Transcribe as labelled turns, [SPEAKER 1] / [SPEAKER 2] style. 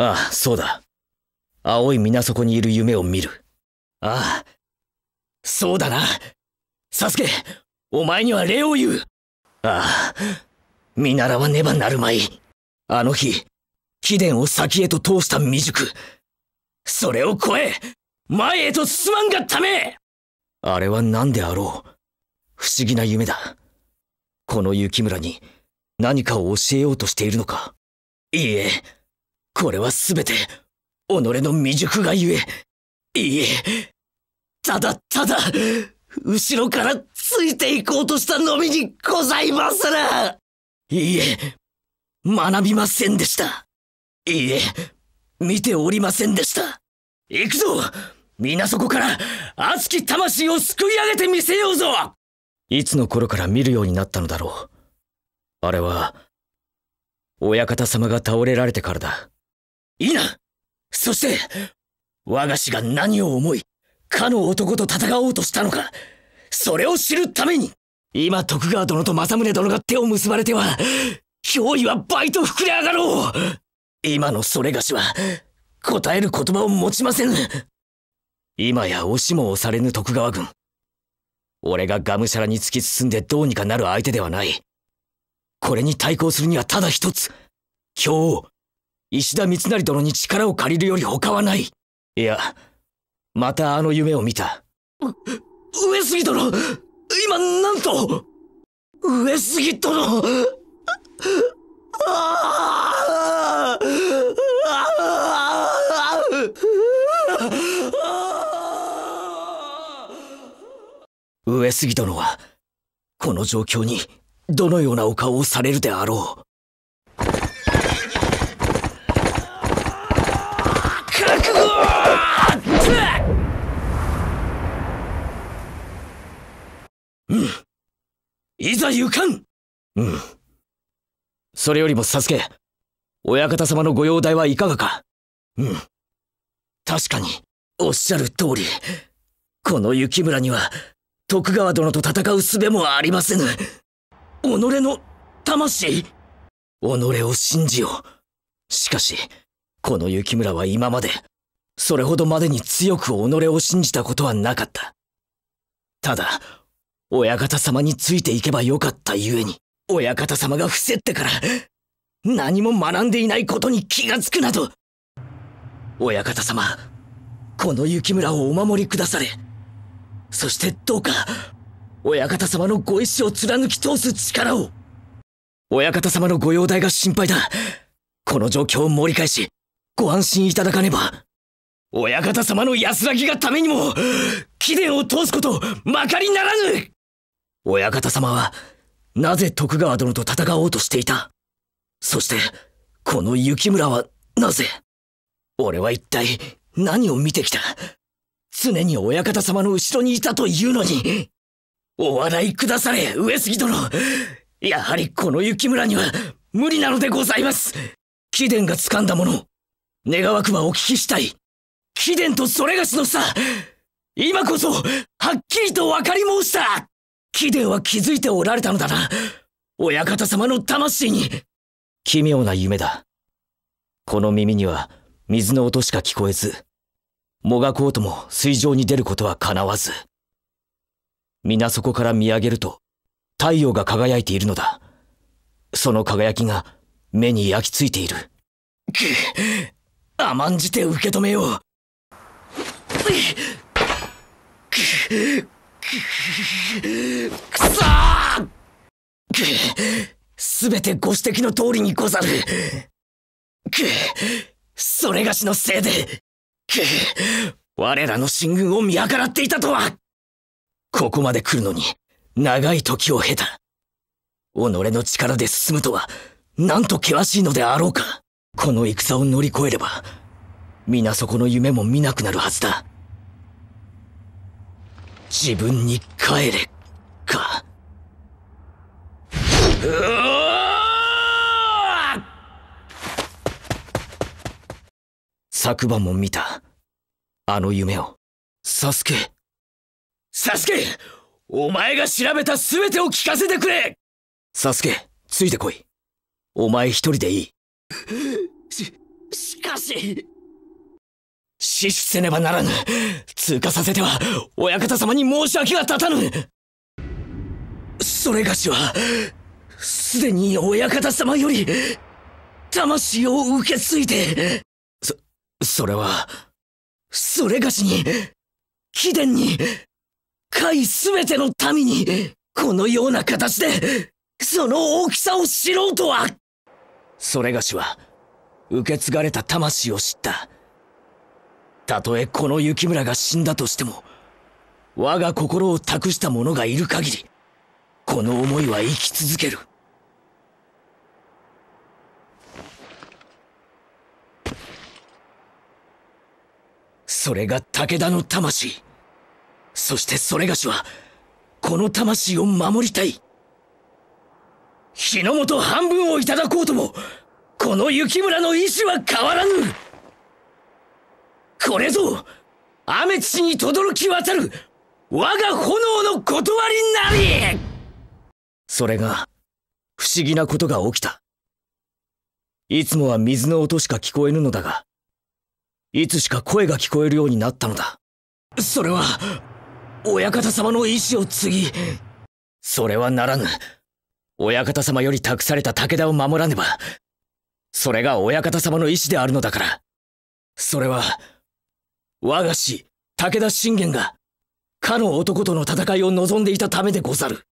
[SPEAKER 1] ああ、そうだ。青い水底にいる夢を見る。ああ、そうだな。サスケ、お前には礼を言う。ああ、見習わねばなるまい。あの日、貴殿を先へと通した未熟。それを超え、前へと進まんがためあれは何であろう。不思議な夢だ。この雪村に何かを教えようとしているのか。いいえ、これは全て己の未熟がゆえいいえただただ後ろからついていこうとしたのみにございまするいいえ学びませんでしたいいえ見ておりませんでした行くぞ皆そこから熱き魂をすくい上げてみせようぞいつの頃から見るようになったのだろうあれは親方様が倒れられてからだいいなそして、我が師が何を思い、かの男と戦おうとしたのか、それを知るために、今徳川殿と政宗殿が手を結ばれては、脅威は倍と膨れ上がろう今のそれがしは、答える言葉を持ちません今や押しも押されぬ徳川軍。俺ががむしゃらに突き進んでどうにかなる相手ではない。これに対抗するにはただ一つ、今日、石田三成殿に力を借りるより他はないいやまたあの夢を見た上杉殿今なんと上杉殿上杉殿はこの状況にどのようなお顔をされるであろういざ行かんうん。それよりもサスケ、親方様のご容体はいかがかうん。確かに、おっしゃる通り、この雪村には、徳川殿と戦う術もありませぬ。己の魂己を信じよう。しかし、この雪村は今まで、それほどまでに強く己を信じたことはなかった。ただ、親方様についていけばよかったゆえに、親方様が伏せってから、何も学んでいないことに気がつくなど親方様、この雪村をお守りくだされ。そしてどうか、親方様のご意志を貫き通す力を。親方様のご容体が心配だ。この状況を盛り返し、ご安心いただかねば。親方様の安らぎがためにも、貴殿を通すこと、まかりならぬ親方様は、なぜ徳川殿と戦おうとしていたそして、この雪村はなぜ俺は一体何を見てきた常に親方様の後ろにいたというのにお笑いくだされ、上杉殿やはりこの雪村には無理なのでございます貴殿が掴んだもの、願わくばお聞きしたい貴殿とそれがしのさ今こそ、はっきりと分かり申した貴殿は気づいておられたのだな親方様の魂に奇妙な夢だこの耳には水の音しか聞こえずもがこうとも水上に出ることはかなわず皆そこから見上げると太陽が輝いているのだその輝きが目に焼き付いているく甘んじて受け止めようくっくそくすべてご指摘の通りにござるくそれがしのせいでく我らの進軍を見計らっていたとはここまで来るのに長い時を経た己の力で進むとはなんと険しいのであろうかこの戦を乗り越えれば皆そこの夢も見なくなるはずだ自分に帰れか昨晩も見たあの夢をサスケサスケお前が調べた全てを聞かせてくれサスケついてこいお前一人でいいししかし死守せねばならぬ通過させては親方様に申し訳が立たぬそれがしはすでに親方様より魂を受け継いでそそれはそれがしに貴殿に甲斐全ての民にこのような形でその大きさを知ろうとはそれがしは受け継がれた魂を知ったたとえこの雪村が死んだとしても、我が心を託した者がいる限り、この思いは生き続ける。それが武田の魂。そしてそれがしは、この魂を守りたい。日の本半分をいただこうとも、この雪村の意志は変わらぬこれぞ雨地に轟き渡る我が炎の断りなりそれが不思議なことが起きたいつもは水の音しか聞こえぬのだがいつしか声が聞こえるようになったのだそれは親方様の意志を継ぎそれはならぬ親方様より託された武田を守らねばそれが親方様の意志であるのだからそれは我が師、武田信玄が、かの男との戦いを望んでいたためでござる。